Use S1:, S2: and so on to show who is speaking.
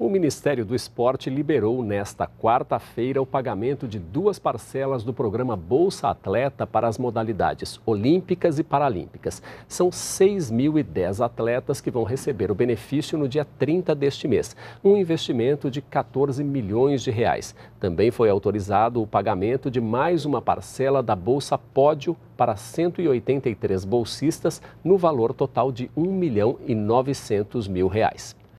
S1: O Ministério do Esporte liberou nesta quarta-feira o pagamento de duas parcelas do programa Bolsa Atleta para as modalidades olímpicas e paralímpicas. São 6.010 atletas que vão receber o benefício no dia 30 deste mês, um investimento de 14 milhões de reais. Também foi autorizado o pagamento de mais uma parcela da Bolsa Pódio para 183 bolsistas, no valor total de 1 milhão e 900 mil reais.